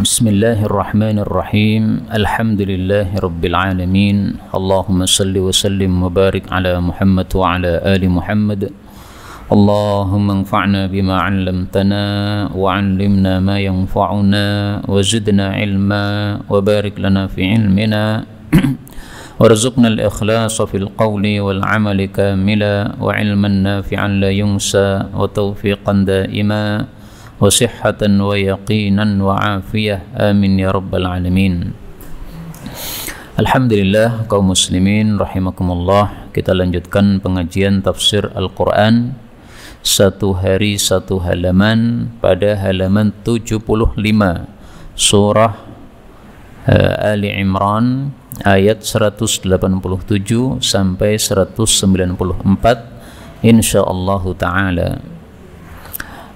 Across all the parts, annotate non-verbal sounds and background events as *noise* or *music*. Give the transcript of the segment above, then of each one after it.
بسم الله الرحمن الرحيم الحمد لله رب العالمين اللهم صل وسلم وبارك على محمد وعلى آل محمد اللهم انفعنا بما علمتنا وعلمنا ما ينفعنا وزدنا علما وبارك لنا في علمنا *clears throat* وارزقنا الإخلاص في القول والعمل كاملا وعلما نافعا لا ينسى وتوفيقا دائما وصحة ويقينا وعافية آمين يا رب العالمين Alhamdulillah kaum muslimin rahimakumullah kita lanjutkan pengajian tafsir Al-Quran satu hari satu halaman pada halaman 75 surah eh, Ali Imran ayat 187 sampai 194 insyaallah taala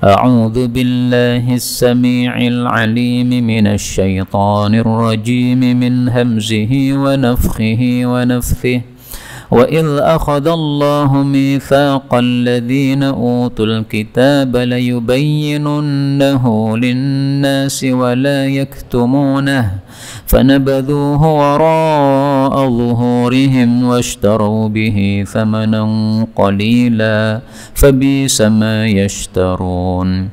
أعوذ بالله السميع العليم من الشيطان الرجيم من همزه ونفخه ونفثه وإذ أخذ الله ميثاق الذين أوتوا الكتاب ليبيننه للناس ولا يكتمونه فنبذوه وراء ظهورهم واشتروا به ثمنا قليلا فبئس ما يشترون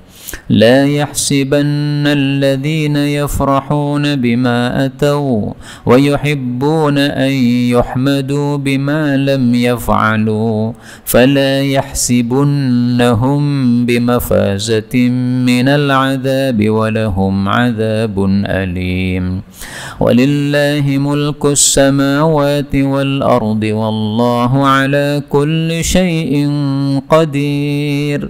لا يحسبن الذين يفرحون بما أتوا ويحبون أن يحمدوا بما لم يفعلوا فلا يحسبنهم بمفازة من العذاب ولهم عذاب أليم ولله ملك السماوات والأرض والله على كل شيء قدير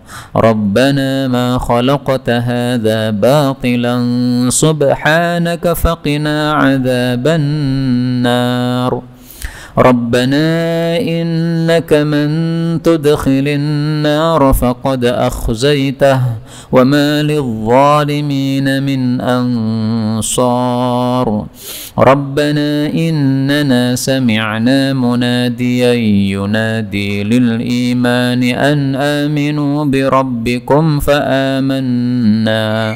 ربنا ما خلقت هذا باطلا سبحانك فقنا عذاب النار ربنا إنك من تدخل النار فقد أخزيته وما للظالمين من أنصار ربنا إننا سمعنا مناديا ينادي للإيمان أن آمنوا بربكم فآمنا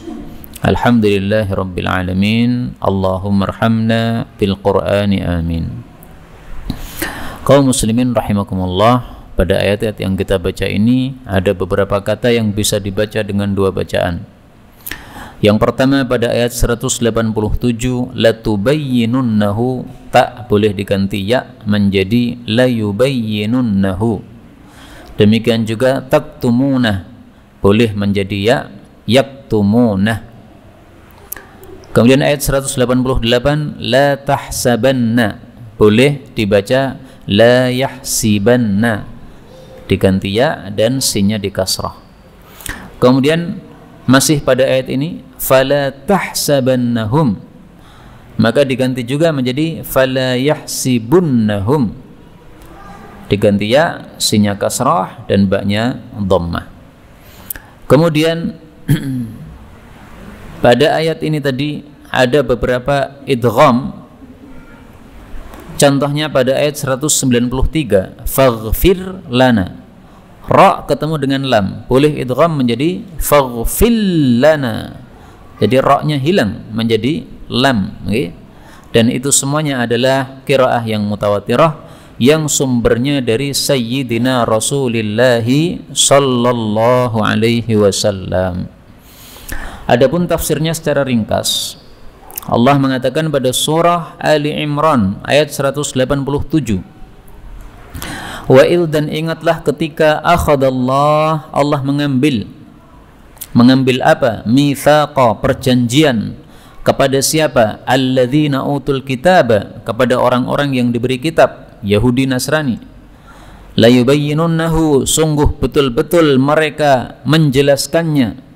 Alhamdulillahirrabbilalamin Allahummarhamna Bilqur'ani amin Kau muslimin rahimakumullah Pada ayat-ayat yang kita baca ini Ada beberapa kata yang bisa dibaca dengan dua bacaan Yang pertama pada ayat 187 Latubayyinunnahu Tak boleh diganti ya menjadi Layubayyinunnahu Demikian juga taktumunah Boleh menjadi ya Yaktumunah Kemudian ayat 188 la tahsabanna boleh dibaca la yahsibanna diganti ya dan sinnya kasrah. Kemudian masih pada ayat ini fala tahsabannahum maka diganti juga menjadi fala yahsibunnahum diganti ya sinnya kasrah dan baknya dhammah. Kemudian *clears throat* Pada ayat ini tadi ada beberapa idgham Contohnya pada ayat 193, faghfir lana. Ra ketemu dengan lam, boleh idgham menjadi faghfil lana. Jadi ra hilang menjadi lam, okay? Dan itu semuanya adalah kiraah yang mutawatirah yang sumbernya dari Sayyidina Rasulullah sallallahu alaihi wasallam. Adapun tafsirnya secara ringkas, Allah mengatakan pada surah Ali Imran ayat 187. Wa il dan ingatlah ketika akhadallah Allah mengambil mengambil apa? Mithaqa perjanjian kepada siapa? Alladzina utul kitab kepada orang-orang yang diberi kitab Yahudi Nasrani la yubayyinunnahu sungguh betul-betul mereka menjelaskannya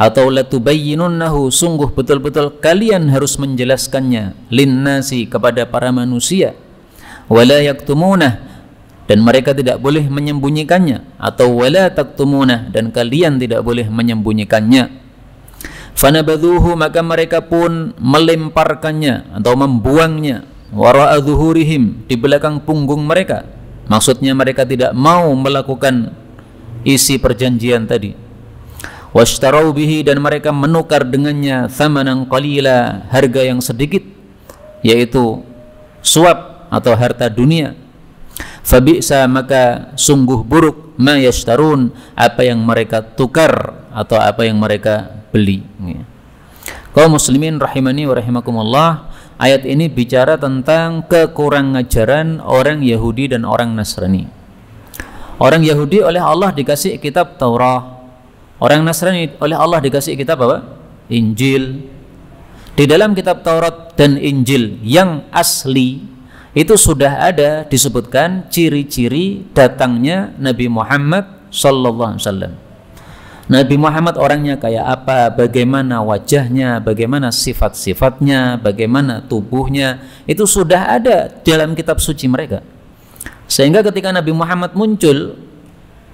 atau latubayyinunnahu sungguh betul-betul kalian harus menjelaskannya linnasi kepada para manusia wala yaktumunah dan mereka tidak boleh menyembunyikannya atau wala taktumunah dan kalian tidak boleh menyembunyikannya fanabadhuhu maka mereka pun melemparkannya atau membuangnya wara'a zuhurihim di belakang punggung mereka maksudnya mereka tidak mau melakukan isi perjanjian tadi washtarau bihi dan mereka menukar dengannya thamanan qalila harga yang sedikit yaitu suap atau harta dunia fabi'sa maka sungguh buruk ma yashtarun apa yang mereka tukar atau apa yang mereka beli kaum muslimin rahimani wa rahimakumullah ayat ini bicara tentang kekurang ajaran orang Yahudi dan orang Nasrani orang Yahudi oleh Allah dikasih kitab Taurat Orang Nasrani oleh Allah dikasih kitab apa? Injil. Di dalam kitab Taurat dan Injil yang asli itu sudah ada disebutkan ciri-ciri datangnya Nabi Muhammad sallallahu alaihi wasallam. Nabi Muhammad orangnya kayak apa, bagaimana wajahnya, bagaimana sifat-sifatnya, bagaimana tubuhnya, itu sudah ada dalam kitab suci mereka. Sehingga ketika Nabi Muhammad muncul,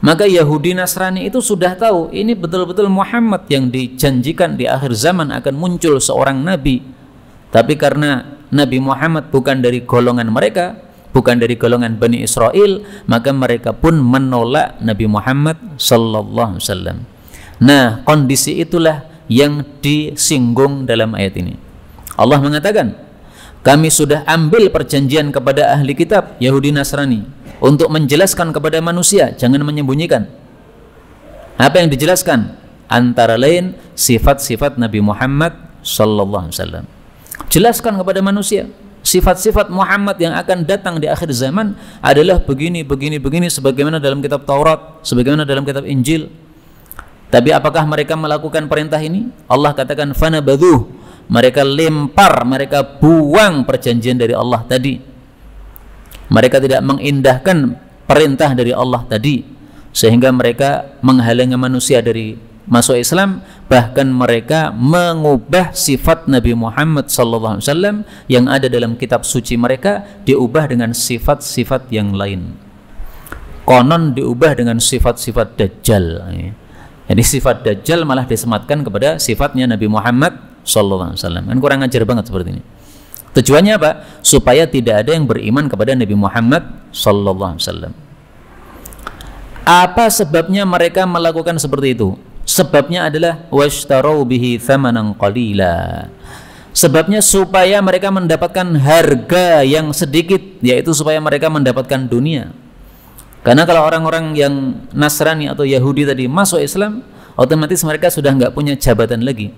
maka Yahudi Nasrani itu sudah tahu ini betul-betul Muhammad yang dijanjikan di akhir zaman akan muncul seorang nabi. Tapi karena Nabi Muhammad bukan dari golongan mereka, bukan dari golongan Bani Israel, maka mereka pun menolak Nabi Muhammad sallallahu alaihi wasallam. Nah, kondisi itulah yang disinggung dalam ayat ini. Allah mengatakan, "Kami sudah ambil perjanjian kepada ahli kitab Yahudi Nasrani untuk menjelaskan kepada manusia, jangan menyembunyikan. Apa yang dijelaskan? Antara lain sifat-sifat Nabi Muhammad sallallahu alaihi wasallam. Jelaskan kepada manusia sifat-sifat Muhammad yang akan datang di akhir zaman adalah begini, begini, begini sebagaimana dalam kitab Taurat, sebagaimana dalam kitab Injil. Tapi apakah mereka melakukan perintah ini? Allah katakan fana badu. Mereka lempar, mereka buang perjanjian dari Allah tadi mereka tidak mengindahkan perintah dari Allah tadi sehingga mereka menghalangi manusia dari masuk Islam bahkan mereka mengubah sifat Nabi Muhammad SAW yang ada dalam kitab suci mereka diubah dengan sifat-sifat yang lain konon diubah dengan sifat-sifat Dajjal jadi sifat Dajjal malah disematkan kepada sifatnya Nabi Muhammad SAW kan kurang ajar banget seperti ini Tujuannya apa? Supaya tidak ada yang beriman kepada Nabi Muhammad sallallahu alaihi wasallam. Apa sebabnya mereka melakukan seperti itu? Sebabnya adalah washtarau bihi qalila. Sebabnya supaya mereka mendapatkan harga yang sedikit, yaitu supaya mereka mendapatkan dunia. Karena kalau orang-orang yang Nasrani atau Yahudi tadi masuk Islam, otomatis mereka sudah nggak punya jabatan lagi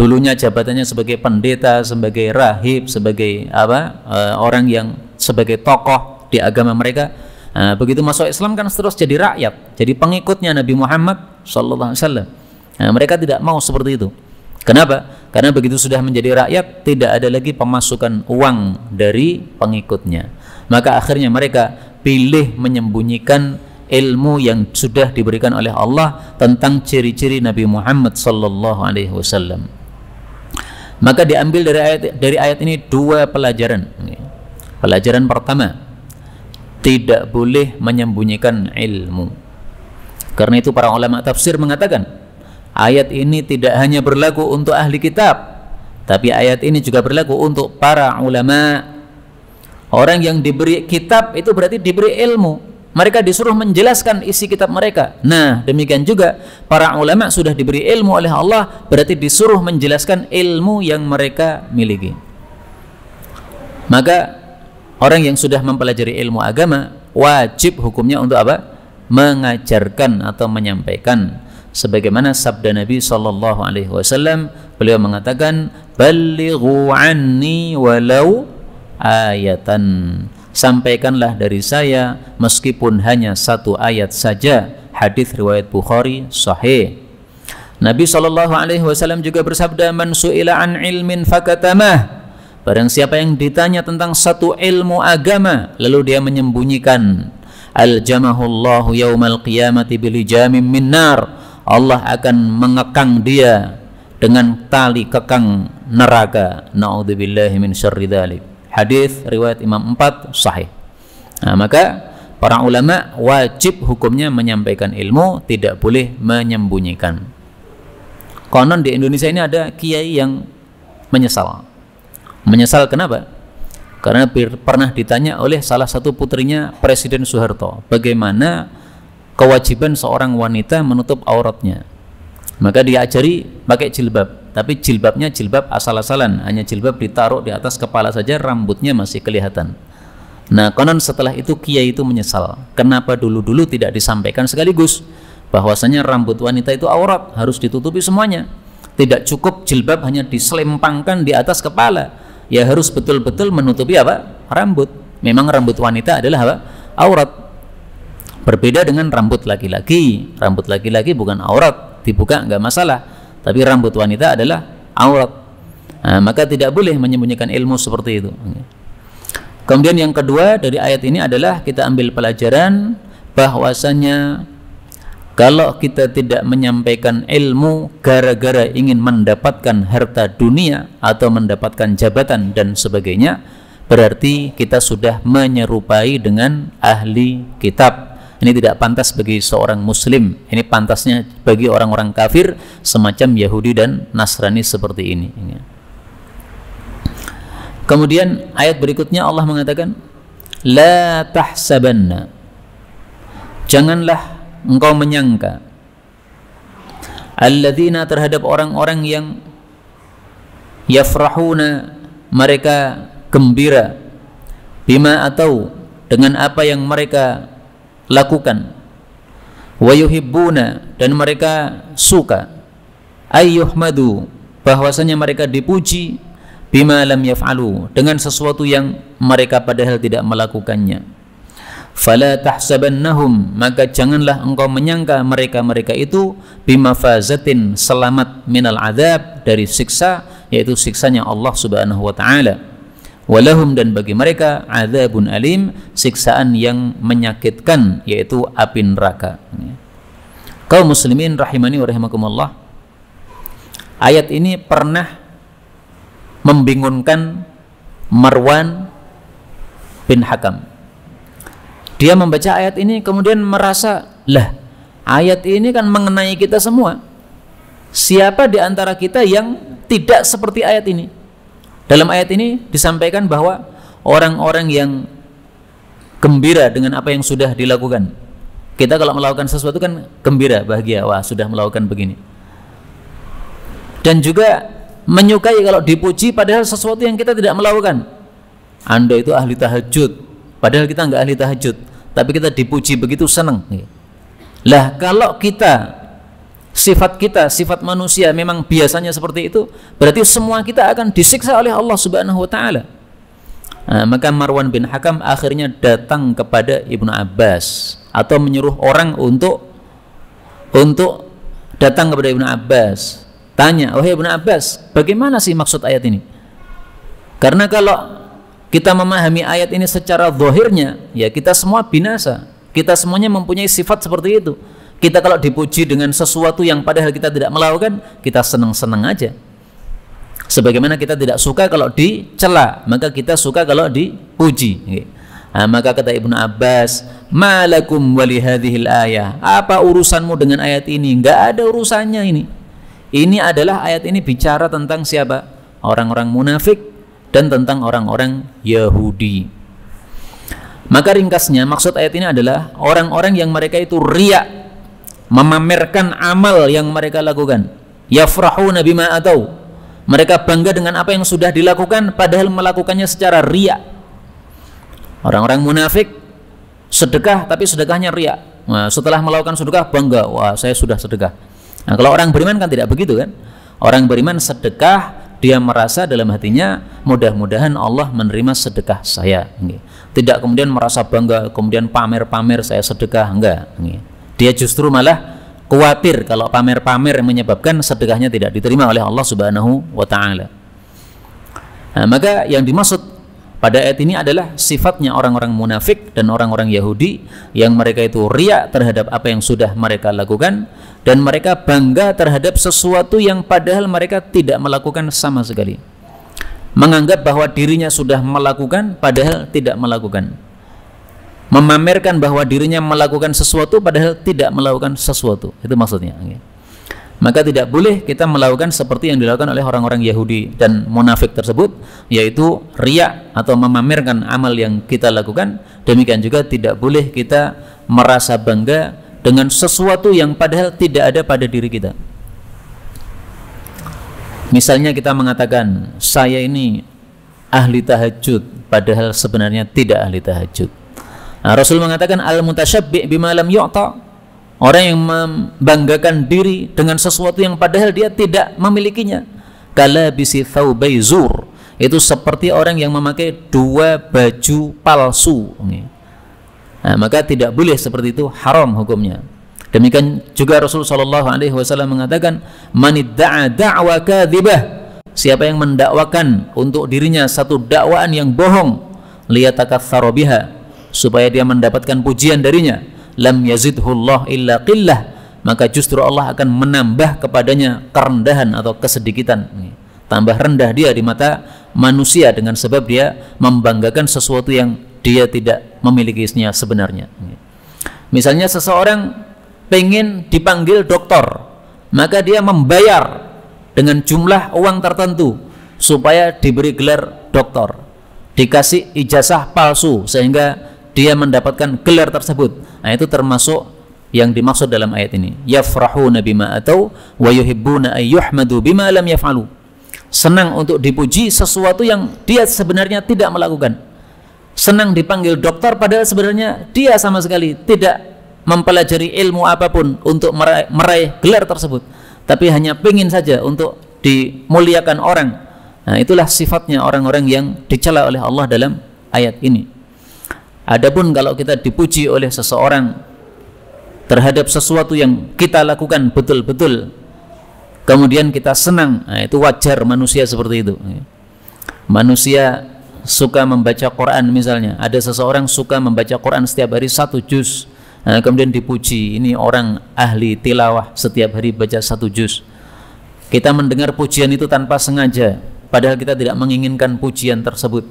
dulunya jabatannya sebagai pendeta, sebagai rahib, sebagai apa uh, orang yang sebagai tokoh di agama mereka. Nah, begitu masuk Islam kan terus jadi rakyat, jadi pengikutnya Nabi Muhammad saw. Alaihi nah, mereka tidak mau seperti itu. Kenapa? Karena begitu sudah menjadi rakyat, tidak ada lagi pemasukan uang dari pengikutnya. Maka akhirnya mereka pilih menyembunyikan ilmu yang sudah diberikan oleh Allah tentang ciri-ciri Nabi Muhammad Sallallahu Alaihi Wasallam. Maka diambil dari ayat dari ayat ini dua pelajaran. Pelajaran pertama, tidak boleh menyembunyikan ilmu. Karena itu para ulama tafsir mengatakan, ayat ini tidak hanya berlaku untuk ahli kitab, tapi ayat ini juga berlaku untuk para ulama. Orang yang diberi kitab itu berarti diberi ilmu mereka disuruh menjelaskan isi kitab mereka. Nah, demikian juga para ulama sudah diberi ilmu oleh Allah, berarti disuruh menjelaskan ilmu yang mereka miliki. Maka orang yang sudah mempelajari ilmu agama wajib hukumnya untuk apa? mengajarkan atau menyampaikan sebagaimana sabda Nabi sallallahu alaihi wasallam beliau mengatakan balighu anni walau ayatan sampaikanlah dari saya meskipun hanya satu ayat saja hadis riwayat Bukhari sahih Nabi Shallallahu Alaihi Wasallam juga bersabda man su'ila an ilmin fakatamah Barang siapa yang ditanya tentang satu ilmu agama lalu dia menyembunyikan al jamahullahu yaumal qiyamati bilijamin min nar Allah akan mengekang dia dengan tali kekang neraka naudzubillahi min syarri dzalik hadis riwayat Imam 4 sahih. Nah, maka para ulama wajib hukumnya menyampaikan ilmu, tidak boleh menyembunyikan. Konon di Indonesia ini ada kiai yang menyesal. Menyesal kenapa? Karena pernah ditanya oleh salah satu putrinya Presiden Soeharto, bagaimana kewajiban seorang wanita menutup auratnya. Maka diajari pakai jilbab tapi jilbabnya jilbab asal-asalan hanya jilbab ditaruh di atas kepala saja rambutnya masih kelihatan nah konon setelah itu kiai itu menyesal kenapa dulu-dulu tidak disampaikan sekaligus bahwasanya rambut wanita itu aurat harus ditutupi semuanya tidak cukup jilbab hanya diselempangkan di atas kepala ya harus betul-betul menutupi apa rambut memang rambut wanita adalah apa aurat berbeda dengan rambut laki-laki rambut laki-laki bukan aurat dibuka nggak masalah tapi rambut wanita adalah aurat nah, maka tidak boleh menyembunyikan ilmu seperti itu kemudian yang kedua dari ayat ini adalah kita ambil pelajaran bahwasanya kalau kita tidak menyampaikan ilmu gara-gara ingin mendapatkan harta dunia atau mendapatkan jabatan dan sebagainya berarti kita sudah menyerupai dengan ahli kitab ini tidak pantas bagi seorang muslim ini pantasnya bagi orang-orang kafir semacam Yahudi dan Nasrani seperti ini kemudian ayat berikutnya Allah mengatakan la tahsabanna janganlah engkau menyangka alladzina terhadap orang-orang yang yafrahuna mereka gembira bima atau dengan apa yang mereka lakukan wayuhibbuna dan mereka suka ayyuhmadu bahwasanya mereka dipuji bima lam yaf'alu dengan sesuatu yang mereka padahal tidak melakukannya fala tahsabannahum maka janganlah engkau menyangka mereka-mereka itu bimafazatin selamat minal adab dari siksa yaitu siksanya Allah Subhanahu wa taala walahum dan bagi mereka azabun alim siksaan yang menyakitkan yaitu api neraka kaum muslimin rahimani wa rahimakumullah ayat ini pernah membingungkan Marwan bin Hakam dia membaca ayat ini kemudian merasa lah ayat ini kan mengenai kita semua siapa di antara kita yang tidak seperti ayat ini dalam ayat ini disampaikan bahwa orang-orang yang gembira dengan apa yang sudah dilakukan. Kita kalau melakukan sesuatu kan gembira, bahagia, wah sudah melakukan begini. Dan juga menyukai kalau dipuji padahal sesuatu yang kita tidak melakukan. Anda itu ahli tahajud, padahal kita nggak ahli tahajud, tapi kita dipuji begitu senang. Lah kalau kita sifat kita, sifat manusia memang biasanya seperti itu, berarti semua kita akan disiksa oleh Allah Subhanahu wa taala. Nah, maka Marwan bin Hakam akhirnya datang kepada Ibnu Abbas atau menyuruh orang untuk untuk datang kepada Ibnu Abbas. Tanya, "Wahai Ibnu Abbas, bagaimana sih maksud ayat ini?" Karena kalau kita memahami ayat ini secara zahirnya, ya kita semua binasa. Kita semuanya mempunyai sifat seperti itu. Kita kalau dipuji dengan sesuatu yang padahal kita tidak melakukan, kita senang-senang aja. Sebagaimana kita tidak suka kalau dicela, maka kita suka kalau dipuji. Nah, maka kata Ibnu Abbas, "Malakum walihadhil ayah." Apa urusanmu dengan ayat ini? Enggak ada urusannya ini. Ini adalah ayat ini bicara tentang siapa? Orang-orang munafik dan tentang orang-orang Yahudi. Maka ringkasnya maksud ayat ini adalah orang-orang yang mereka itu riak memamerkan amal yang mereka lakukan yafrahuna bima atau mereka bangga dengan apa yang sudah dilakukan padahal melakukannya secara riak orang-orang munafik sedekah tapi sedekahnya riak nah, setelah melakukan sedekah bangga wah saya sudah sedekah nah kalau orang beriman kan tidak begitu kan orang beriman sedekah dia merasa dalam hatinya mudah-mudahan Allah menerima sedekah saya tidak kemudian merasa bangga kemudian pamer-pamer saya sedekah enggak dia justru malah khawatir kalau pamer-pamer yang menyebabkan sedekahnya tidak diterima oleh Allah Subhanahu wa taala. Nah, maka yang dimaksud pada ayat ini adalah sifatnya orang-orang munafik dan orang-orang Yahudi yang mereka itu riak terhadap apa yang sudah mereka lakukan dan mereka bangga terhadap sesuatu yang padahal mereka tidak melakukan sama sekali. Menganggap bahwa dirinya sudah melakukan padahal tidak melakukan memamerkan bahwa dirinya melakukan sesuatu padahal tidak melakukan sesuatu itu maksudnya maka tidak boleh kita melakukan seperti yang dilakukan oleh orang-orang Yahudi dan munafik tersebut yaitu riak atau memamerkan amal yang kita lakukan demikian juga tidak boleh kita merasa bangga dengan sesuatu yang padahal tidak ada pada diri kita misalnya kita mengatakan saya ini ahli tahajud padahal sebenarnya tidak ahli tahajud Nah, Rasul mengatakan al mutasyabbi bima lam yu'ta. Orang yang membanggakan diri dengan sesuatu yang padahal dia tidak memilikinya. Kala bisi thawbai zur. Itu seperti orang yang memakai dua baju palsu. Nah, maka tidak boleh seperti itu haram hukumnya. Demikian juga Rasul Shallallahu alaihi wasallam mengatakan, "Man da'wa kadhibah. Siapa yang mendakwakan untuk dirinya satu dakwaan yang bohong, liyatakatsara biha, supaya dia mendapatkan pujian darinya lam yazidhullah illa qillah maka justru Allah akan menambah kepadanya kerendahan atau kesedikitan tambah rendah dia di mata manusia dengan sebab dia membanggakan sesuatu yang dia tidak memilikinya sebenarnya misalnya seseorang pengen dipanggil dokter maka dia membayar dengan jumlah uang tertentu supaya diberi gelar dokter dikasih ijazah palsu sehingga dia mendapatkan gelar tersebut. Nah, itu termasuk yang dimaksud dalam ayat ini. Yafrahuna bima atau wa yuhibbuna ayyuhmadu bima lam yaf'alu. Senang untuk dipuji sesuatu yang dia sebenarnya tidak melakukan. Senang dipanggil dokter padahal sebenarnya dia sama sekali tidak mempelajari ilmu apapun untuk meraih, meraih gelar tersebut. Tapi hanya pengin saja untuk dimuliakan orang. Nah, itulah sifatnya orang-orang yang dicela oleh Allah dalam ayat ini. Adapun kalau kita dipuji oleh seseorang terhadap sesuatu yang kita lakukan betul-betul kemudian kita senang, nah, itu wajar manusia seperti itu. Manusia suka membaca Quran misalnya, ada seseorang suka membaca Quran setiap hari satu juz. Nah, kemudian dipuji, ini orang ahli tilawah setiap hari baca satu juz. Kita mendengar pujian itu tanpa sengaja, padahal kita tidak menginginkan pujian tersebut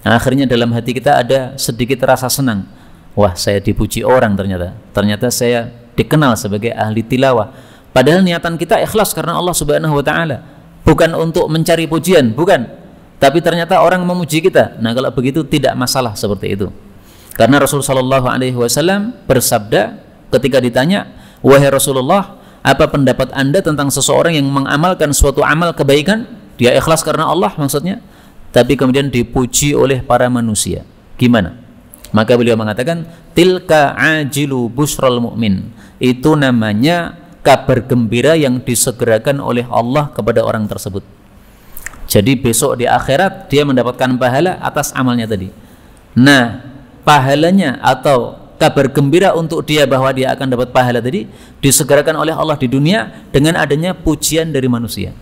Nah, akhirnya dalam hati kita ada sedikit rasa senang. Wah, saya dipuji orang ternyata. Ternyata saya dikenal sebagai ahli tilawah. Padahal niatan kita ikhlas karena Allah Subhanahu wa taala, bukan untuk mencari pujian, bukan. Tapi ternyata orang memuji kita. Nah, kalau begitu tidak masalah seperti itu. Karena Rasulullah Shallallahu alaihi wasallam bersabda ketika ditanya, "Wahai Rasulullah, apa pendapat Anda tentang seseorang yang mengamalkan suatu amal kebaikan? Dia ikhlas karena Allah maksudnya?" tapi kemudian dipuji oleh para manusia. Gimana? Maka beliau mengatakan tilka ajilu busral mukmin. Itu namanya kabar gembira yang disegerakan oleh Allah kepada orang tersebut. Jadi besok di akhirat dia mendapatkan pahala atas amalnya tadi. Nah, pahalanya atau kabar gembira untuk dia bahwa dia akan dapat pahala tadi disegerakan oleh Allah di dunia dengan adanya pujian dari manusia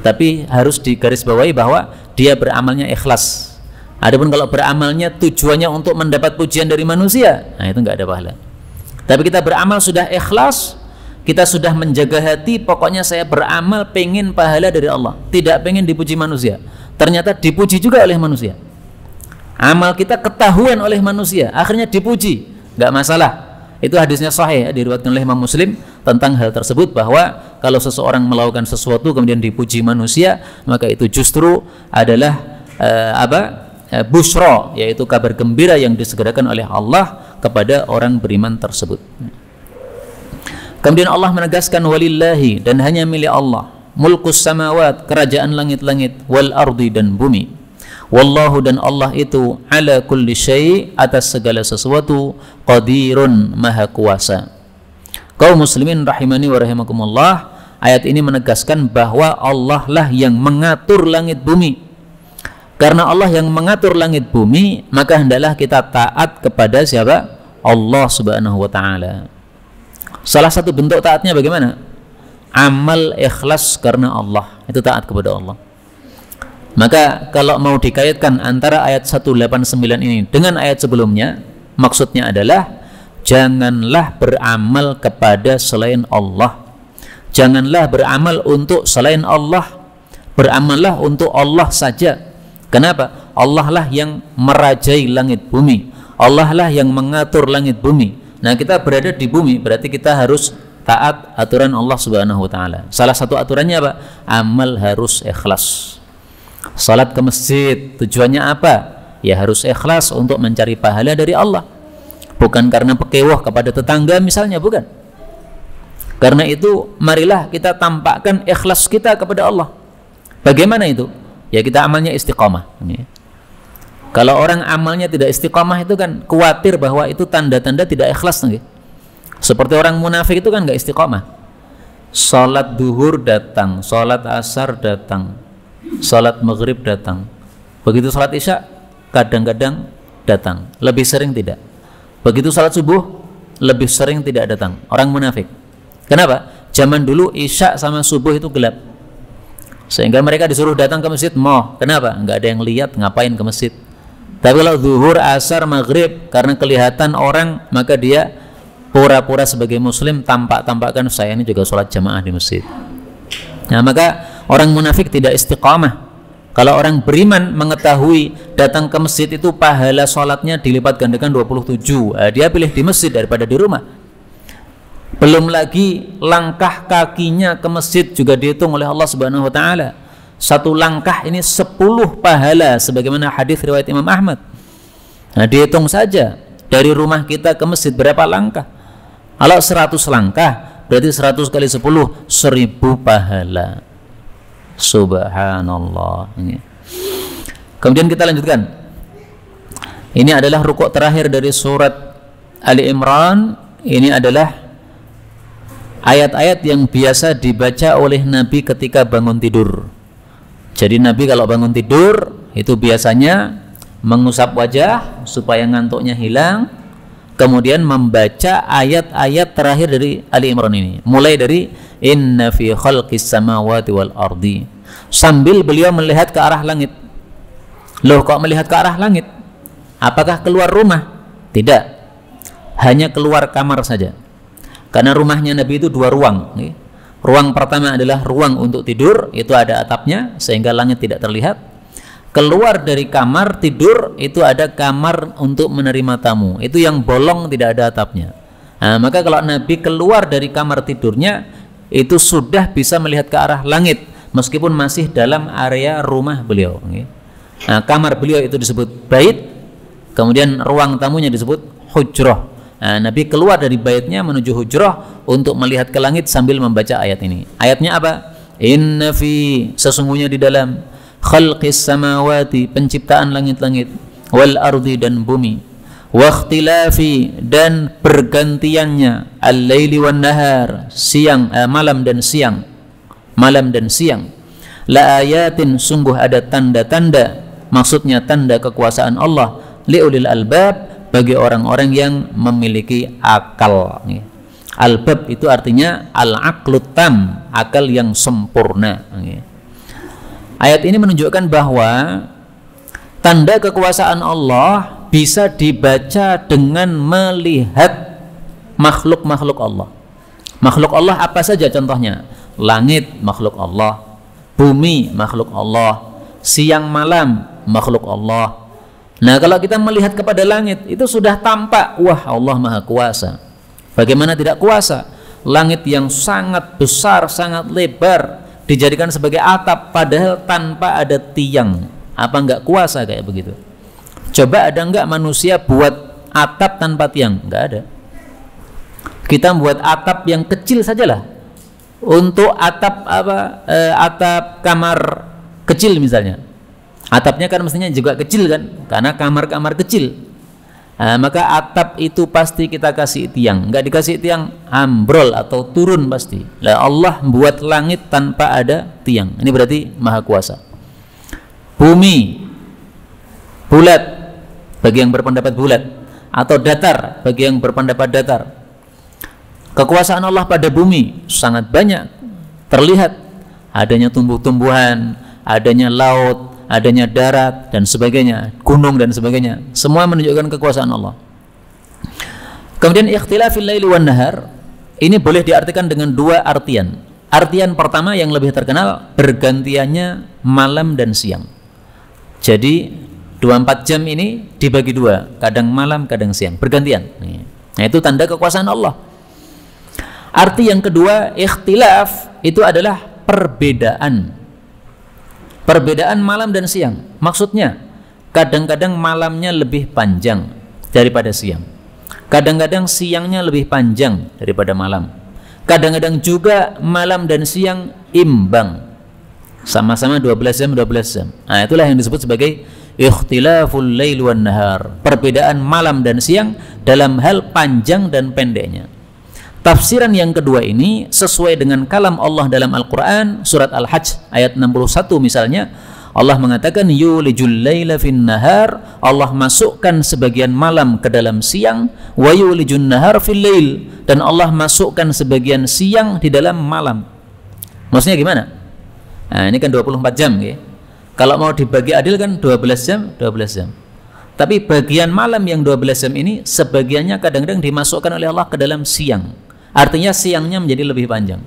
tapi harus digarisbawahi bahwa dia beramalnya ikhlas. Adapun kalau beramalnya tujuannya untuk mendapat pujian dari manusia, nah itu nggak ada pahala. Tapi kita beramal sudah ikhlas, kita sudah menjaga hati, pokoknya saya beramal pengen pahala dari Allah, tidak pengen dipuji manusia. Ternyata dipuji juga oleh manusia. Amal kita ketahuan oleh manusia, akhirnya dipuji, nggak masalah. Itu hadisnya sahih ya, diriwayatkan oleh Imam Muslim tentang hal tersebut bahwa kalau seseorang melakukan sesuatu kemudian dipuji manusia, maka itu justru adalah uh, apa? Eh, bushro yaitu kabar gembira yang disegerakan oleh Allah kepada orang beriman tersebut. Kemudian Allah menegaskan walillahi dan hanya milik Allah mulkus samawat kerajaan langit-langit wal ardi dan bumi Wallahu dan Allah itu ala kulli syai atas segala sesuatu qadirun maha kuasa. Kau muslimin rahimani wa rahimakumullah, ayat ini menegaskan bahwa Allah lah yang mengatur langit bumi. Karena Allah yang mengatur langit bumi, maka hendaklah kita taat kepada siapa? Allah Subhanahu wa taala. Salah satu bentuk taatnya bagaimana? Amal ikhlas karena Allah. Itu taat kepada Allah. Maka kalau mau dikaitkan antara ayat 189 ini dengan ayat sebelumnya, maksudnya adalah janganlah beramal kepada selain Allah. Janganlah beramal untuk selain Allah. Beramallah untuk Allah saja. Kenapa? Allah lah yang merajai langit bumi. Allah lah yang mengatur langit bumi. Nah, kita berada di bumi berarti kita harus taat aturan Allah Subhanahu wa taala. Salah satu aturannya apa? Amal harus ikhlas. Salat ke masjid, tujuannya apa? Ya harus ikhlas untuk mencari pahala dari Allah. Bukan karena pekewah kepada tetangga misalnya, bukan. Karena itu marilah kita tampakkan ikhlas kita kepada Allah. Bagaimana itu? Ya kita amalnya istiqomah. Kalau orang amalnya tidak istiqomah itu kan khawatir bahwa itu tanda-tanda tidak ikhlas. Nih. Seperti orang munafik itu kan nggak istiqomah. sholat duhur datang, sholat asar datang, Salat maghrib datang. Begitu salat isya kadang-kadang datang. Lebih sering tidak. Begitu salat subuh lebih sering tidak datang. Orang munafik. Kenapa? Zaman dulu isya sama subuh itu gelap. Sehingga mereka disuruh datang ke masjid mau. Kenapa? Enggak ada yang lihat ngapain ke masjid. Tapi kalau zuhur, asar, maghrib karena kelihatan orang maka dia pura-pura sebagai muslim tampak-tampakkan saya ini juga sholat jamaah di masjid. Nah maka Orang munafik tidak istiqamah. Kalau orang beriman mengetahui datang ke masjid itu pahala sholatnya dilipat gandakan 27. Eh, dia pilih di masjid daripada di rumah. Belum lagi langkah kakinya ke masjid juga dihitung oleh Allah Subhanahu wa taala. Satu langkah ini 10 pahala sebagaimana hadis riwayat Imam Ahmad. Nah, dihitung saja dari rumah kita ke masjid berapa langkah. Kalau 100 langkah berarti 100 kali 10 1000 pahala subhanallah ini. kemudian kita lanjutkan ini adalah rukuk terakhir dari surat Ali Imran ini adalah ayat-ayat yang biasa dibaca oleh Nabi ketika bangun tidur jadi Nabi kalau bangun tidur itu biasanya mengusap wajah supaya ngantuknya hilang kemudian membaca ayat-ayat terakhir dari Ali Imran ini mulai dari inna fi khalqis samawati wal ardi sambil beliau melihat ke arah langit loh kok melihat ke arah langit apakah keluar rumah tidak hanya keluar kamar saja karena rumahnya Nabi itu dua ruang ya. ruang pertama adalah ruang untuk tidur itu ada atapnya sehingga langit tidak terlihat keluar dari kamar tidur itu ada kamar untuk menerima tamu itu yang bolong tidak ada atapnya nah, maka kalau Nabi keluar dari kamar tidurnya itu sudah bisa melihat ke arah langit meskipun masih dalam area rumah beliau. Ya. Nah, kamar beliau itu disebut bait, kemudian ruang tamunya disebut hujroh. Nah, Nabi keluar dari baitnya menuju hujroh untuk melihat ke langit sambil membaca ayat ini. Ayatnya apa? Inna fi sesungguhnya di dalam khalqis samawati penciptaan langit-langit wal ardi dan bumi waktilafi dan pergantiannya al-laili wan nahar siang eh, malam dan siang malam dan siang la ayatin sungguh ada tanda-tanda maksudnya tanda kekuasaan Allah liulil albab bagi orang-orang yang memiliki akal albab itu artinya al-aqlut tam akal yang sempurna ayat ini menunjukkan bahwa tanda kekuasaan Allah bisa dibaca dengan melihat makhluk-makhluk Allah. Makhluk Allah apa saja contohnya? Langit makhluk Allah, bumi makhluk Allah, siang malam makhluk Allah. Nah, kalau kita melihat kepada langit itu sudah tampak wah Allah Maha Kuasa. Bagaimana tidak kuasa? Langit yang sangat besar, sangat lebar dijadikan sebagai atap padahal tanpa ada tiang. Apa enggak kuasa kayak begitu? Coba ada nggak manusia buat atap tanpa tiang? Nggak ada. Kita buat atap yang kecil sajalah. Untuk atap apa? E, atap kamar kecil misalnya. Atapnya kan mestinya juga kecil kan? Karena kamar-kamar kecil. E, maka atap itu pasti kita kasih tiang. Nggak dikasih tiang, ambrol atau turun pasti. Lah Allah buat langit tanpa ada tiang. Ini berarti maha kuasa. Bumi bulat bagi yang berpendapat bulat atau datar bagi yang berpendapat datar. Kekuasaan Allah pada bumi sangat banyak terlihat adanya tumbuh-tumbuhan, adanya laut, adanya darat dan sebagainya, gunung dan sebagainya. Semua menunjukkan kekuasaan Allah. Kemudian ikhtilafil laili wan nahar ini boleh diartikan dengan dua artian. Artian pertama yang lebih terkenal bergantiannya malam dan siang. Jadi 24 jam ini dibagi dua, kadang malam, kadang siang, bergantian. Nah, itu tanda kekuasaan Allah. Arti yang kedua, ikhtilaf itu adalah perbedaan. Perbedaan malam dan siang. Maksudnya, kadang-kadang malamnya lebih panjang daripada siang. Kadang-kadang siangnya lebih panjang daripada malam. Kadang-kadang juga malam dan siang imbang. Sama-sama 12 jam, 12 jam. Nah, itulah yang disebut sebagai ikhtilaful lail wan nahar perbedaan malam dan siang dalam hal panjang dan pendeknya tafsiran yang kedua ini sesuai dengan kalam Allah dalam Al-Qur'an surat Al-Hajj ayat 61 misalnya Allah mengatakan yulijul laila fin nahar Allah masukkan sebagian malam ke dalam siang wa yulijun nahar fil lail dan Allah masukkan sebagian siang di dalam malam maksudnya gimana nah, ini kan 24 jam ya kalau mau dibagi adil kan 12 jam, 12 jam. Tapi bagian malam yang 12 jam ini sebagiannya kadang-kadang dimasukkan oleh Allah ke dalam siang. Artinya siangnya menjadi lebih panjang.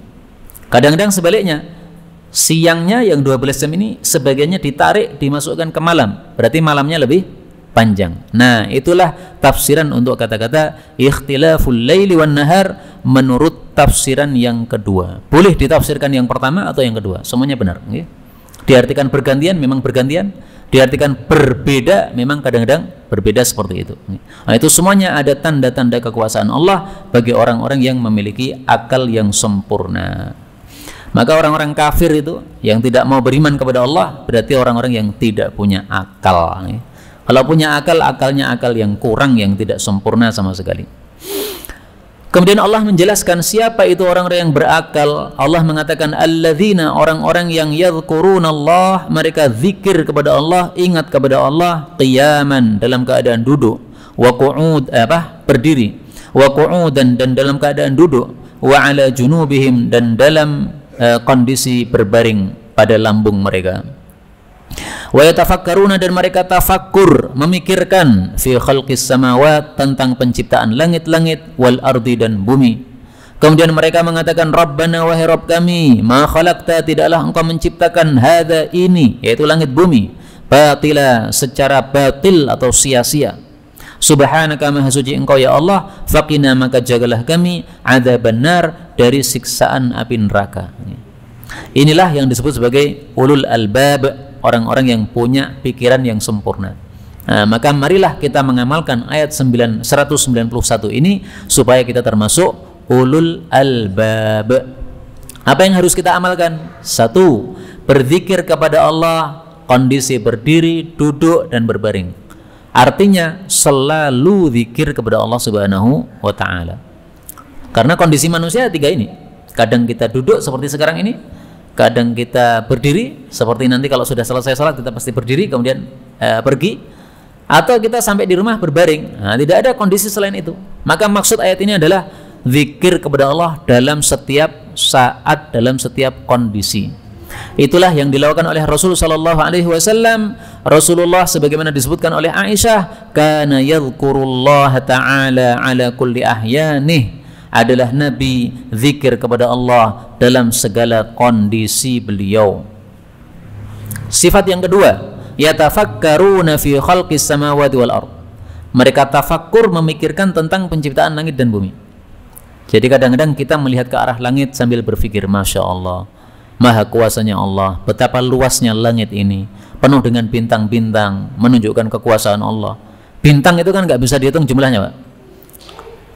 Kadang-kadang sebaliknya, siangnya yang 12 jam ini sebagiannya ditarik dimasukkan ke malam. Berarti malamnya lebih panjang. Nah, itulah tafsiran untuk kata-kata ikhtilaful laili wan nahar menurut tafsiran yang kedua. Boleh ditafsirkan yang pertama atau yang kedua, semuanya benar, okay? Diartikan bergantian memang bergantian, diartikan berbeda memang kadang-kadang berbeda seperti itu. Nah, itu semuanya ada tanda-tanda kekuasaan Allah bagi orang-orang yang memiliki akal yang sempurna. Maka orang-orang kafir itu yang tidak mau beriman kepada Allah berarti orang-orang yang tidak punya akal. Kalau punya akal, akalnya akal yang kurang, yang tidak sempurna sama sekali. Kemudian Allah menjelaskan siapa itu orang yang berakal. Allah mengatakan alladzina orang-orang yang yadhkuruna Allah, mereka zikir kepada Allah, ingat kepada Allah qiyaman dalam keadaan duduk, wa qu'ud eh, apa? berdiri. Wa qu'udan dan dalam keadaan duduk, wa 'ala junubihim dan dalam uh, kondisi berbaring pada lambung mereka. wa yatafakkaruna dan mereka tafakkur memikirkan fi khalqis samawat tentang penciptaan langit-langit wal ardi dan bumi Kemudian mereka mengatakan Rabbana wa Rabb kami ma khalaqta tidaklah engkau menciptakan hadza ini yaitu langit bumi batila secara batil atau sia-sia Subhanaka maha suci engkau ya Allah Fakina maka jagalah kami ada benar dari siksaan api neraka Inilah yang disebut sebagai ulul albab orang-orang yang punya pikiran yang sempurna. Nah, maka marilah kita mengamalkan ayat 191 ini supaya kita termasuk ulul albab. Apa yang harus kita amalkan? Satu, berzikir kepada Allah kondisi berdiri, duduk dan berbaring. Artinya selalu zikir kepada Allah Subhanahu wa taala. Karena kondisi manusia tiga ini. Kadang kita duduk seperti sekarang ini, kadang kita berdiri seperti nanti kalau sudah selesai sholat kita pasti berdiri kemudian eh, pergi atau kita sampai di rumah berbaring nah, tidak ada kondisi selain itu maka maksud ayat ini adalah zikir kepada Allah dalam setiap saat dalam setiap kondisi itulah yang dilakukan oleh Rasulullah Shallallahu Alaihi Wasallam Rasulullah sebagaimana disebutkan oleh Aisyah karena yadkurullah taala ala kulli ahyanih adalah Nabi zikir kepada Allah dalam segala kondisi beliau. Sifat yang kedua, yatafakkaruna fi khalqis samawati wal ard. Mereka tafakkur memikirkan tentang penciptaan langit dan bumi. Jadi kadang-kadang kita melihat ke arah langit sambil berpikir, Masya Allah, Maha kuasanya Allah, betapa luasnya langit ini, penuh dengan bintang-bintang, menunjukkan kekuasaan Allah. Bintang itu kan nggak bisa dihitung jumlahnya, Pak.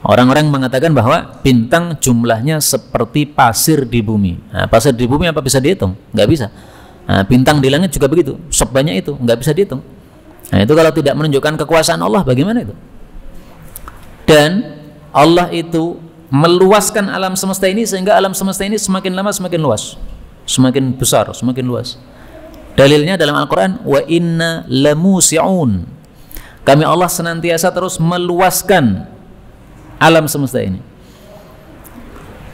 Orang-orang mengatakan bahwa bintang jumlahnya seperti pasir di bumi. Nah, pasir di bumi apa bisa dihitung? Nggak bisa. Nah, bintang di langit juga begitu, sebanyak itu, nggak bisa dihitung. Nah, itu kalau tidak menunjukkan kekuasaan Allah, bagaimana itu? Dan Allah itu meluaskan alam semesta ini sehingga alam semesta ini semakin lama semakin luas, semakin besar, semakin luas. Dalilnya dalam Al-Qur'an wa inna lamusi'un. Kami Allah senantiasa terus meluaskan alam semesta ini.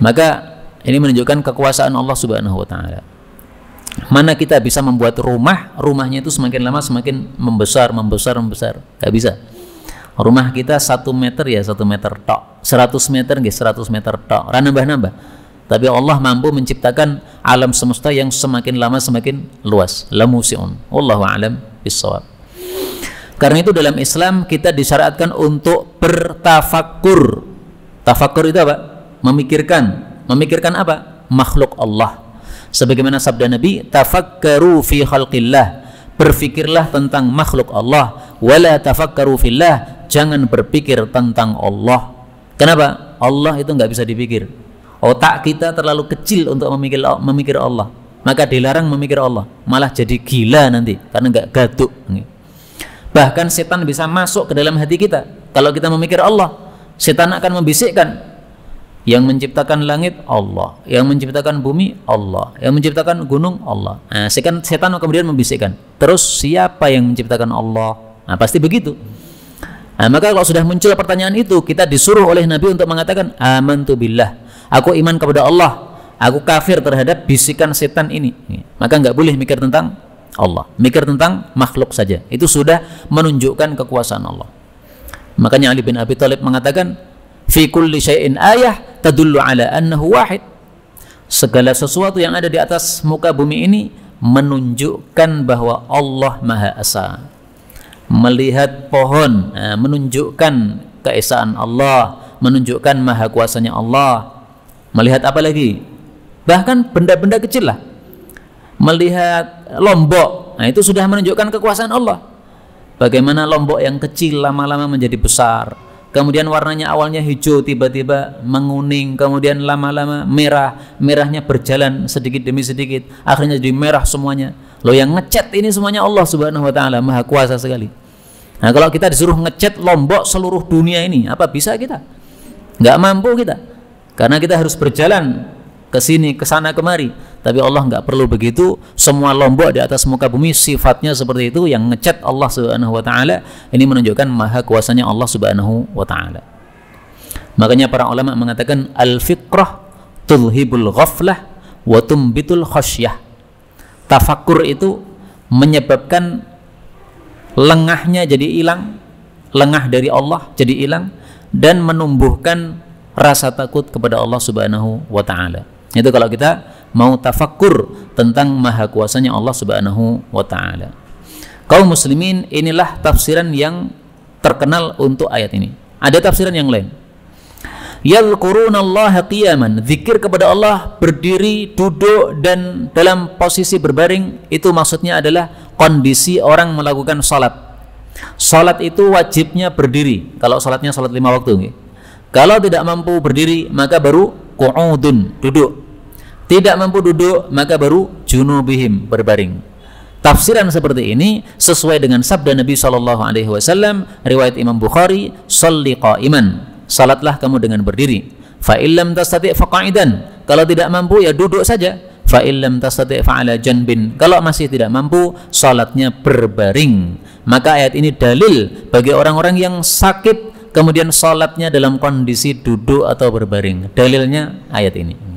Maka ini menunjukkan kekuasaan Allah Subhanahu wa taala. Mana kita bisa membuat rumah, rumahnya itu semakin lama semakin membesar, membesar, membesar. Gak bisa. Rumah kita satu meter ya satu meter tok, 100 meter nggih 100 meter tok, nambah-nambah. Tapi Allah mampu menciptakan alam semesta yang semakin lama semakin luas. Lamusi'un. Wallahu alam bissawab. Karena itu dalam Islam kita disyaratkan untuk bertafakur. Tafakur itu apa? Memikirkan. Memikirkan apa? Makhluk Allah. Sebagaimana sabda Nabi, tafakkaru fi khalqillah. Berfikirlah tentang makhluk Allah. Wala tafakkaru fillah. Jangan berpikir tentang Allah. Kenapa? Allah itu nggak bisa dipikir. Otak kita terlalu kecil untuk memikir, memikir Allah. Maka dilarang memikir Allah. Malah jadi gila nanti. Karena nggak gaduk. Bahkan setan bisa masuk ke dalam hati kita. Kalau kita memikir Allah, setan akan membisikkan. Yang menciptakan langit Allah, yang menciptakan bumi Allah, yang menciptakan gunung Allah. Nah, setan setan kemudian membisikkan. Terus siapa yang menciptakan Allah? Nah, pasti begitu. Nah, maka kalau sudah muncul pertanyaan itu, kita disuruh oleh Nabi untuk mengatakan Aman tu billah. Aku iman kepada Allah. Aku kafir terhadap bisikan setan ini. Maka nggak boleh mikir tentang Allah. Mikir tentang makhluk saja. Itu sudah menunjukkan kekuasaan Allah. Makanya Ali bin Abi Thalib mengatakan, "Fi kulli syai'in ayah tadullu ala annahu wahid." Segala sesuatu yang ada di atas muka bumi ini menunjukkan bahwa Allah Maha Esa. Melihat pohon eh, menunjukkan keesaan Allah, menunjukkan maha kuasanya Allah. Melihat apa lagi? Bahkan benda-benda kecil lah. Melihat Lombok. Nah, itu sudah menunjukkan kekuasaan Allah. Bagaimana Lombok yang kecil lama-lama menjadi besar. Kemudian warnanya awalnya hijau, tiba-tiba menguning, kemudian lama-lama merah, merahnya berjalan sedikit demi sedikit, akhirnya jadi merah semuanya. Lo yang ngecat ini semuanya Allah Subhanahu wa taala, Maha Kuasa sekali. Nah, kalau kita disuruh ngecat Lombok seluruh dunia ini, apa bisa kita? Nggak mampu kita. Karena kita harus berjalan ke sini, ke sana, kemari. Tapi Allah nggak perlu begitu. Semua lombok di atas muka bumi sifatnya seperti itu yang ngecat Allah Subhanahu wa taala. Ini menunjukkan maha kuasanya Allah Subhanahu wa taala. Makanya para ulama mengatakan al-fikrah tulhibul ghaflah wa tumbitul khasyah. Tafakur itu menyebabkan lengahnya jadi hilang, lengah dari Allah jadi hilang dan menumbuhkan rasa takut kepada Allah Subhanahu wa taala. Itu kalau kita mau tafakur tentang maha kuasanya Allah Subhanahu wa taala. Kaum muslimin, inilah tafsiran yang terkenal untuk ayat ini. Ada tafsiran yang lain. Yalquruna Allah qiyaman, zikir kepada Allah berdiri, duduk dan dalam posisi berbaring itu maksudnya adalah kondisi orang melakukan salat. Salat itu wajibnya berdiri. Kalau salatnya salat lima waktu, Kalau tidak mampu berdiri, maka baru kuudun duduk tidak mampu duduk maka baru junubihim berbaring tafsiran seperti ini sesuai dengan sabda Nabi Shallallahu Alaihi Wasallam riwayat Imam Bukhari salli iman salatlah kamu dengan berdiri fa illam kalau tidak mampu ya duduk saja fa illam janbin kalau masih tidak mampu salatnya berbaring maka ayat ini dalil bagi orang-orang yang sakit kemudian salatnya dalam kondisi duduk atau berbaring dalilnya ayat ini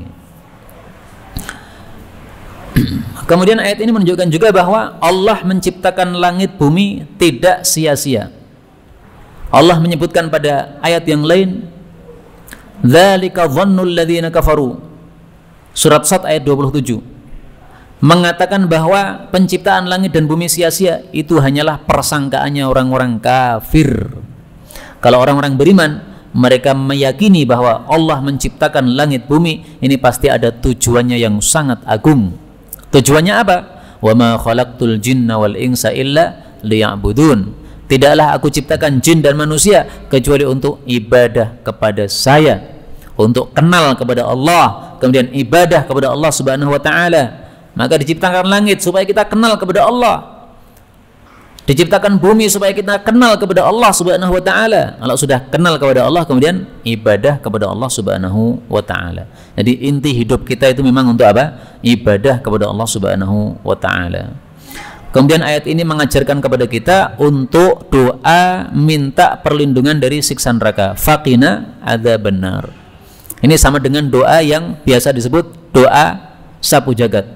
Kemudian ayat ini menunjukkan juga bahwa Allah menciptakan langit bumi tidak sia-sia. Allah menyebutkan pada ayat yang lain, Zalika dhannul ladzina kafaru." Surat Sad ayat 27. Mengatakan bahwa penciptaan langit dan bumi sia-sia itu hanyalah persangkaannya orang-orang kafir. Kalau orang-orang beriman, mereka meyakini bahwa Allah menciptakan langit bumi ini pasti ada tujuannya yang sangat agung Tujuannya apa? Wa ma khalaqtul jinna wal insa illa liya'budun. Tidaklah aku ciptakan jin dan manusia kecuali untuk ibadah kepada saya, untuk kenal kepada Allah, kemudian ibadah kepada Allah Subhanahu wa taala. Maka diciptakan langit supaya kita kenal kepada Allah, Diciptakan bumi supaya kita kenal kepada Allah Subhanahu wa taala. Kalau sudah kenal kepada Allah kemudian ibadah kepada Allah Subhanahu wa taala. Jadi inti hidup kita itu memang untuk apa? Ibadah kepada Allah Subhanahu wa taala. Kemudian ayat ini mengajarkan kepada kita untuk doa minta perlindungan dari siksa neraka. Faqina ada benar. Ini sama dengan doa yang biasa disebut doa sapu jagat.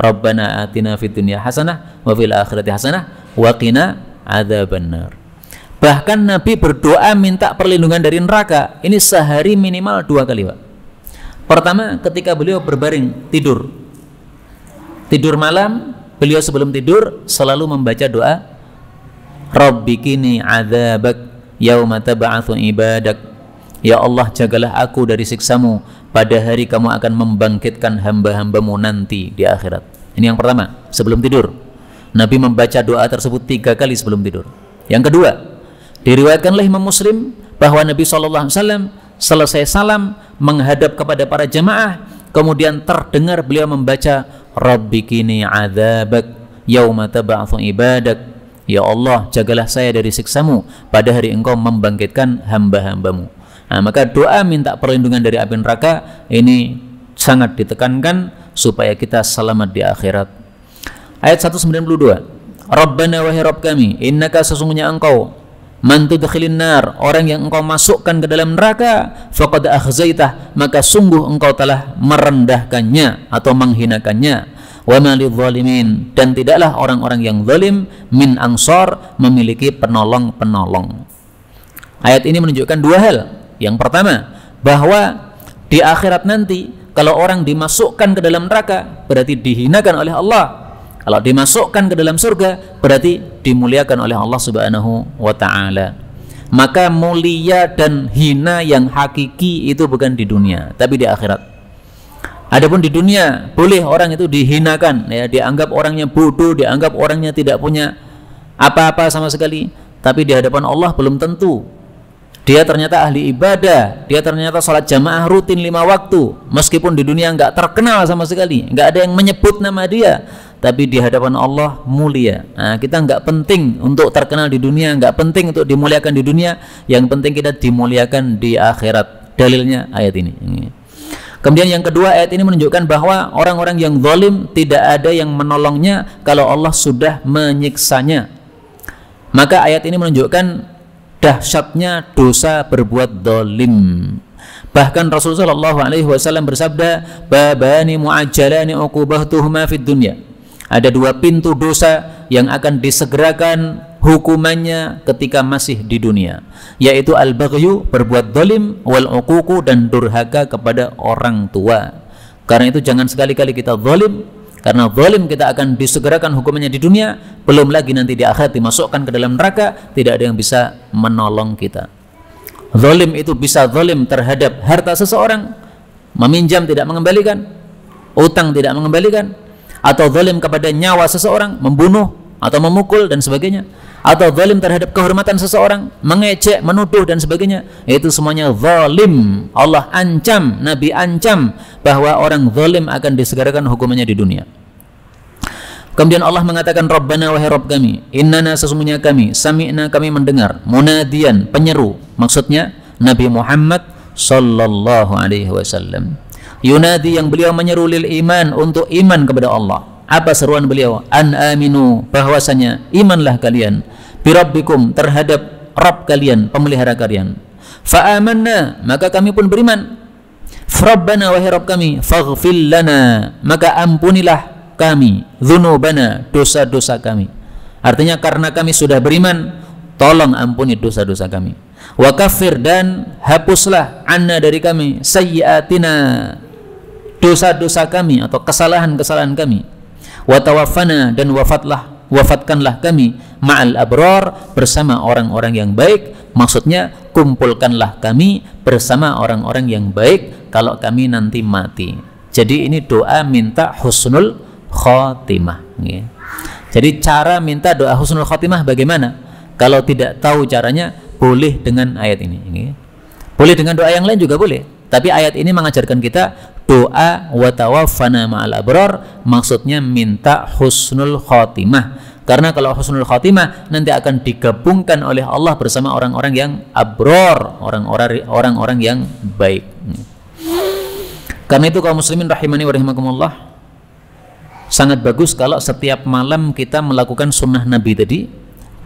Rabbana atina fid dunya hasanah wa fil akhirati hasanah waqina adzabannar. Bahkan Nabi berdoa minta perlindungan dari neraka. Ini sehari minimal dua kali, Pak. Pertama, ketika beliau berbaring tidur. Tidur malam, beliau sebelum tidur selalu membaca doa Rabbikini adzabak yauma tab'atsu ibadak. Ya Allah, jagalah aku dari siksamu pada hari kamu akan membangkitkan hamba-hambamu nanti di akhirat. Ini yang pertama, sebelum tidur. Nabi membaca doa tersebut tiga kali sebelum tidur. Yang kedua, diriwayatkan oleh Imam Muslim bahwa Nabi SAW selesai salam menghadap kepada para jemaah, kemudian terdengar beliau membaca Rabbikini azabak yaumata tab'atsu ibadak Ya Allah, jagalah saya dari siksamu pada hari engkau membangkitkan hamba-hambamu. Nah, maka doa minta perlindungan dari api neraka ini sangat ditekankan supaya kita selamat di akhirat ayat 192 Rabbana wahai Rabb kami innaka sesungguhnya engkau man tudkhilin nar orang yang engkau masukkan ke dalam neraka faqad akhzaitah maka sungguh engkau telah merendahkannya atau menghinakannya wa malidzalimin dan tidaklah orang-orang yang zalim min ansor memiliki penolong-penolong. Ayat ini menunjukkan dua hal. Yang pertama, bahwa di akhirat nanti kalau orang dimasukkan ke dalam neraka berarti dihinakan oleh Allah kalau dimasukkan ke dalam surga berarti dimuliakan oleh Allah Subhanahu wa taala. Maka mulia dan hina yang hakiki itu bukan di dunia, tapi di akhirat. Adapun di dunia boleh orang itu dihinakan ya, dianggap orangnya bodoh, dianggap orangnya tidak punya apa-apa sama sekali, tapi di hadapan Allah belum tentu dia ternyata ahli ibadah dia ternyata sholat jamaah rutin lima waktu meskipun di dunia nggak terkenal sama sekali nggak ada yang menyebut nama dia tapi di hadapan Allah mulia. Nah, kita nggak penting untuk terkenal di dunia, nggak penting untuk dimuliakan di dunia. Yang penting kita dimuliakan di akhirat. Dalilnya ayat ini. Kemudian yang kedua ayat ini menunjukkan bahwa orang-orang yang zalim tidak ada yang menolongnya kalau Allah sudah menyiksanya. Maka ayat ini menunjukkan dahsyatnya dosa berbuat zalim. Bahkan Rasulullah Shallallahu Alaihi Wasallam bersabda, "Babani mu'ajjalani uqubahtuhuma fid dunya." ada dua pintu dosa yang akan disegerakan hukumannya ketika masih di dunia yaitu al-baghyu berbuat dolim wal uququ dan durhaka kepada orang tua karena itu jangan sekali-kali kita dolim karena dolim kita akan disegerakan hukumannya di dunia belum lagi nanti di akhirat dimasukkan ke dalam neraka tidak ada yang bisa menolong kita dolim itu bisa dolim terhadap harta seseorang meminjam tidak mengembalikan utang tidak mengembalikan atau zalim kepada nyawa seseorang, membunuh atau memukul dan sebagainya, atau zalim terhadap kehormatan seseorang, mengecek, menuduh dan sebagainya, itu semuanya zalim. Allah ancam, Nabi ancam bahwa orang zalim akan disegerakan hukumannya di dunia. Kemudian Allah mengatakan Rabbana wahai Rabb kami Innana sesungguhnya kami Sami'na kami mendengar Munadian penyeru Maksudnya Nabi Muhammad Sallallahu alaihi wasallam Yunadi yang beliau menyeru lil iman untuk iman kepada Allah. Apa seruan beliau? An aminu bahwasanya imanlah kalian rabbikum terhadap Rabb kalian, pemelihara kalian. Fa amanna maka kami pun beriman. Rabbana wa Rabb kami, faghfir lana maka ampunilah kami dzunubana dosa-dosa kami. Artinya karena kami sudah beriman, tolong ampuni dosa-dosa kami wa kafir dan hapuslah anna dari kami sayyiatina dosa-dosa kami atau kesalahan-kesalahan kami watawafana dan wafatlah wafatkanlah kami ma'al abror bersama orang-orang yang baik maksudnya kumpulkanlah kami bersama orang-orang yang baik kalau kami nanti mati jadi ini doa minta husnul khotimah jadi cara minta doa husnul khotimah bagaimana kalau tidak tahu caranya boleh dengan ayat ini boleh dengan doa yang lain juga boleh tapi ayat ini mengajarkan kita doa wa tawaffana ma'al abrar maksudnya minta husnul khotimah karena kalau husnul khotimah nanti akan digabungkan oleh Allah bersama orang-orang yang abror orang-orang orang-orang yang baik karena itu kaum muslimin rahimani wa rahimakumullah sangat bagus kalau setiap malam kita melakukan sunnah Nabi tadi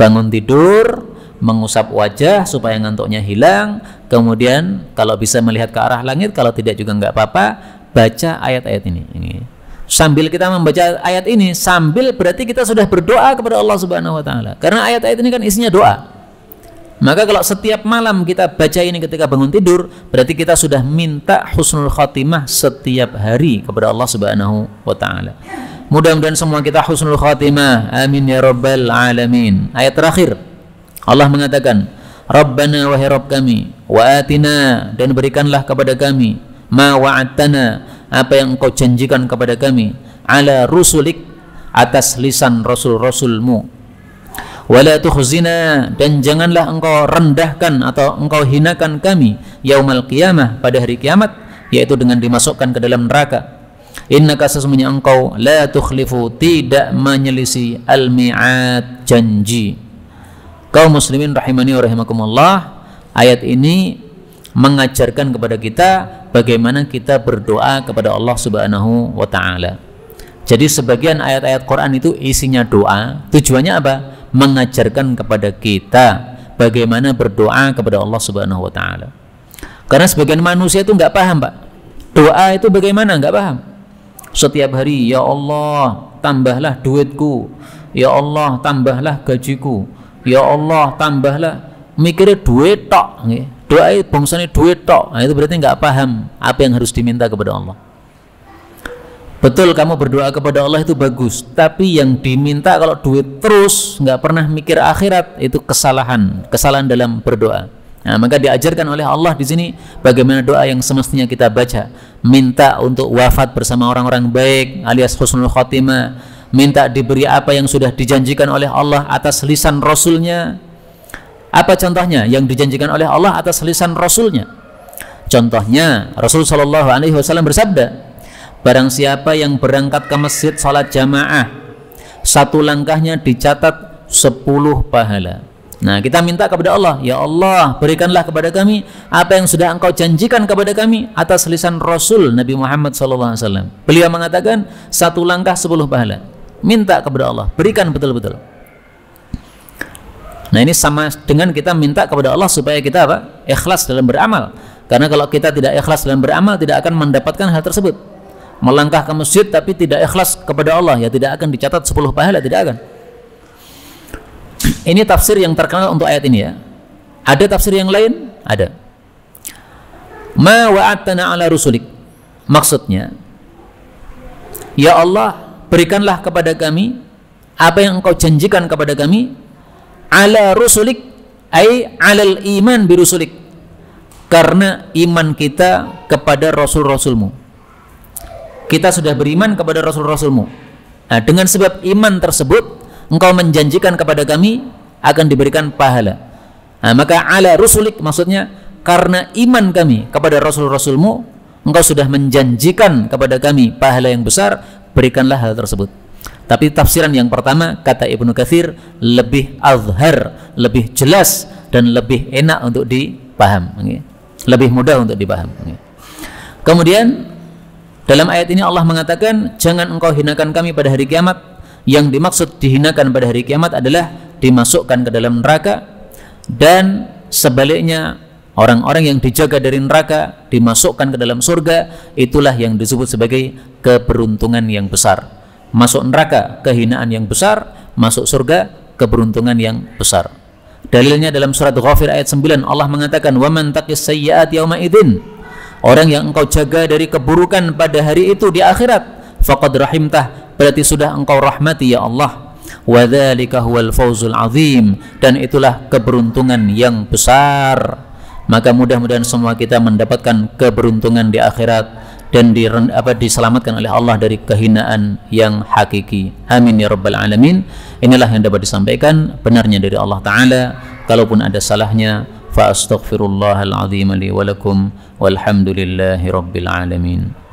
bangun tidur mengusap wajah supaya ngantuknya hilang. Kemudian kalau bisa melihat ke arah langit, kalau tidak juga nggak apa-apa, baca ayat-ayat ini. Ini sambil kita membaca ayat ini sambil berarti kita sudah berdoa kepada Allah Subhanahu wa taala. Karena ayat-ayat ini kan isinya doa. Maka kalau setiap malam kita baca ini ketika bangun tidur, berarti kita sudah minta husnul khatimah setiap hari kepada Allah Subhanahu wa taala. Mudah-mudahan semua kita husnul khatimah Amin ya rabbal alamin. Ayat terakhir. Allah mengatakan, Rabbana wahai Rabb kami, wa atina dan berikanlah kepada kami ma wa'attana apa yang engkau janjikan kepada kami ala rusulik atas lisan rasul-rasulmu wala tukhzina dan janganlah engkau rendahkan atau engkau hinakan kami yaumal qiyamah pada hari kiamat yaitu dengan dimasukkan ke dalam neraka innaka sesungguhnya engkau la tukhlifu tidak menyelisi al mi'ad janji kaum muslimin rahimani wa rahimakumullah ayat ini mengajarkan kepada kita bagaimana kita berdoa kepada Allah Subhanahu wa taala. Jadi sebagian ayat-ayat Quran itu isinya doa, tujuannya apa? Mengajarkan kepada kita bagaimana berdoa kepada Allah Subhanahu wa taala. Karena sebagian manusia itu nggak paham, Pak. Doa itu bagaimana? Nggak paham. Setiap hari, ya Allah, tambahlah duitku. Ya Allah, tambahlah gajiku ya Allah tambahlah mikirnya duit tok doa bangsane duit tok nah, itu berarti nggak paham apa yang harus diminta kepada Allah Betul kamu berdoa kepada Allah itu bagus Tapi yang diminta kalau duit terus nggak pernah mikir akhirat Itu kesalahan Kesalahan dalam berdoa Nah, maka diajarkan oleh Allah di sini bagaimana doa yang semestinya kita baca. Minta untuk wafat bersama orang-orang baik alias husnul khotimah minta diberi apa yang sudah dijanjikan oleh Allah atas lisan Rasulnya apa contohnya yang dijanjikan oleh Allah atas lisan Rasulnya contohnya Rasul Shallallahu Alaihi Wasallam bersabda barang siapa yang berangkat ke masjid salat jamaah satu langkahnya dicatat sepuluh pahala Nah, kita minta kepada Allah, ya Allah, berikanlah kepada kami apa yang sudah Engkau janjikan kepada kami atas lisan Rasul Nabi Muhammad SAW. Beliau mengatakan satu langkah sepuluh pahala minta kepada Allah berikan betul-betul nah ini sama dengan kita minta kepada Allah supaya kita apa ikhlas dalam beramal karena kalau kita tidak ikhlas dalam beramal tidak akan mendapatkan hal tersebut melangkah ke masjid tapi tidak ikhlas kepada Allah ya tidak akan dicatat 10 pahala tidak akan ini tafsir yang terkenal untuk ayat ini ya ada tafsir yang lain ada ma wa'atana ala rusulik maksudnya ya Allah berikanlah kepada kami apa yang engkau janjikan kepada kami ala rusulik ay alal iman birusulik karena iman kita kepada rasul-rasulmu kita sudah beriman kepada rasul-rasulmu nah, dengan sebab iman tersebut engkau menjanjikan kepada kami akan diberikan pahala nah, maka ala rusulik maksudnya karena iman kami kepada rasul-rasulmu engkau sudah menjanjikan kepada kami pahala yang besar berikanlah hal tersebut. Tapi tafsiran yang pertama kata Ibnu Katsir lebih azhar, lebih jelas dan lebih enak untuk dipaham, lebih mudah untuk dipaham. Kemudian dalam ayat ini Allah mengatakan jangan engkau hinakan kami pada hari kiamat. Yang dimaksud dihinakan pada hari kiamat adalah dimasukkan ke dalam neraka dan sebaliknya Orang-orang yang dijaga dari neraka dimasukkan ke dalam surga itulah yang disebut sebagai keberuntungan yang besar. Masuk neraka kehinaan yang besar, masuk surga keberuntungan yang besar. Dalilnya dalam surat Ghafir ayat 9 Allah mengatakan wa man taqis yauma idin Orang yang engkau jaga dari keburukan pada hari itu di akhirat faqad rahimtah berarti sudah engkau rahmati ya Allah. Wa dzalika huwal fawzul azim dan itulah keberuntungan yang besar maka mudah-mudahan semua kita mendapatkan keberuntungan di akhirat dan di, apa, diselamatkan oleh Allah dari kehinaan yang hakiki. Amin ya rabbal alamin. Inilah yang dapat disampaikan benarnya dari Allah taala. Kalaupun ada salahnya, fa astaghfirullahal azim li wa walhamdulillahi rabbil alamin.